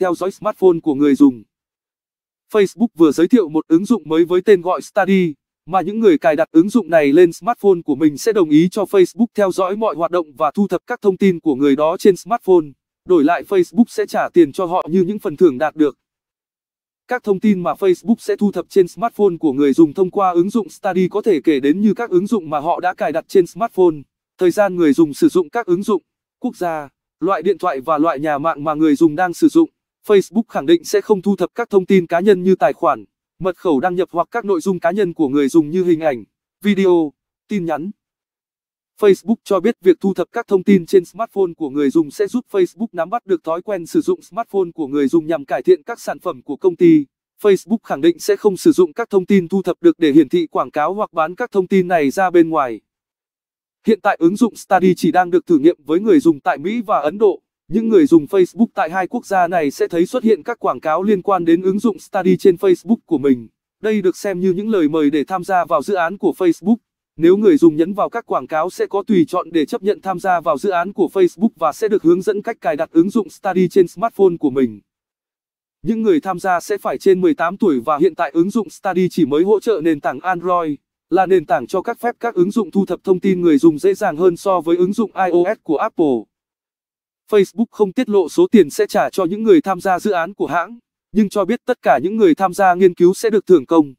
theo dõi smartphone của người dùng. Facebook vừa giới thiệu một ứng dụng mới với tên gọi Study, mà những người cài đặt ứng dụng này lên smartphone của mình sẽ đồng ý cho Facebook theo dõi mọi hoạt động và thu thập các thông tin của người đó trên smartphone. Đổi lại Facebook sẽ trả tiền cho họ như những phần thưởng đạt được. Các thông tin mà Facebook sẽ thu thập trên smartphone của người dùng thông qua ứng dụng Study có thể kể đến như các ứng dụng mà họ đã cài đặt trên smartphone, thời gian người dùng sử dụng các ứng dụng, quốc gia, loại điện thoại và loại nhà mạng mà người dùng đang sử dụng. Facebook khẳng định sẽ không thu thập các thông tin cá nhân như tài khoản, mật khẩu đăng nhập hoặc các nội dung cá nhân của người dùng như hình ảnh, video, tin nhắn. Facebook cho biết việc thu thập các thông tin trên smartphone của người dùng sẽ giúp Facebook nắm bắt được thói quen sử dụng smartphone của người dùng nhằm cải thiện các sản phẩm của công ty. Facebook khẳng định sẽ không sử dụng các thông tin thu thập được để hiển thị quảng cáo hoặc bán các thông tin này ra bên ngoài. Hiện tại ứng dụng Study chỉ đang được thử nghiệm với người dùng tại Mỹ và Ấn Độ. Những người dùng Facebook tại hai quốc gia này sẽ thấy xuất hiện các quảng cáo liên quan đến ứng dụng Study trên Facebook của mình. Đây được xem như những lời mời để tham gia vào dự án của Facebook. Nếu người dùng nhấn vào các quảng cáo sẽ có tùy chọn để chấp nhận tham gia vào dự án của Facebook và sẽ được hướng dẫn cách cài đặt ứng dụng Study trên smartphone của mình. Những người tham gia sẽ phải trên 18 tuổi và hiện tại ứng dụng Study chỉ mới hỗ trợ nền tảng Android, là nền tảng cho các phép các ứng dụng thu thập thông tin người dùng dễ dàng hơn so với ứng dụng iOS của Apple. Facebook không tiết lộ số tiền sẽ trả cho những người tham gia dự án của hãng, nhưng cho biết tất cả những người tham gia nghiên cứu sẽ được thưởng công.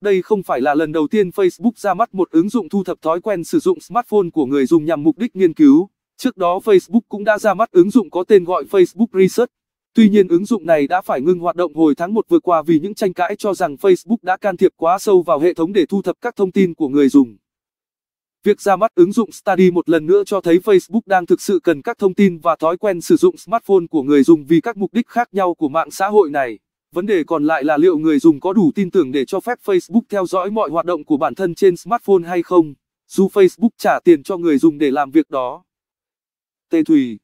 Đây không phải là lần đầu tiên Facebook ra mắt một ứng dụng thu thập thói quen sử dụng smartphone của người dùng nhằm mục đích nghiên cứu. Trước đó Facebook cũng đã ra mắt ứng dụng có tên gọi Facebook Research. Tuy nhiên ứng dụng này đã phải ngưng hoạt động hồi tháng 1 vừa qua vì những tranh cãi cho rằng Facebook đã can thiệp quá sâu vào hệ thống để thu thập các thông tin của người dùng. Việc ra mắt ứng dụng Study một lần nữa cho thấy Facebook đang thực sự cần các thông tin và thói quen sử dụng smartphone của người dùng vì các mục đích khác nhau của mạng xã hội này. Vấn đề còn lại là liệu người dùng có đủ tin tưởng để cho phép Facebook theo dõi mọi hoạt động của bản thân trên smartphone hay không, dù Facebook trả tiền cho người dùng để làm việc đó. Tê Thủy.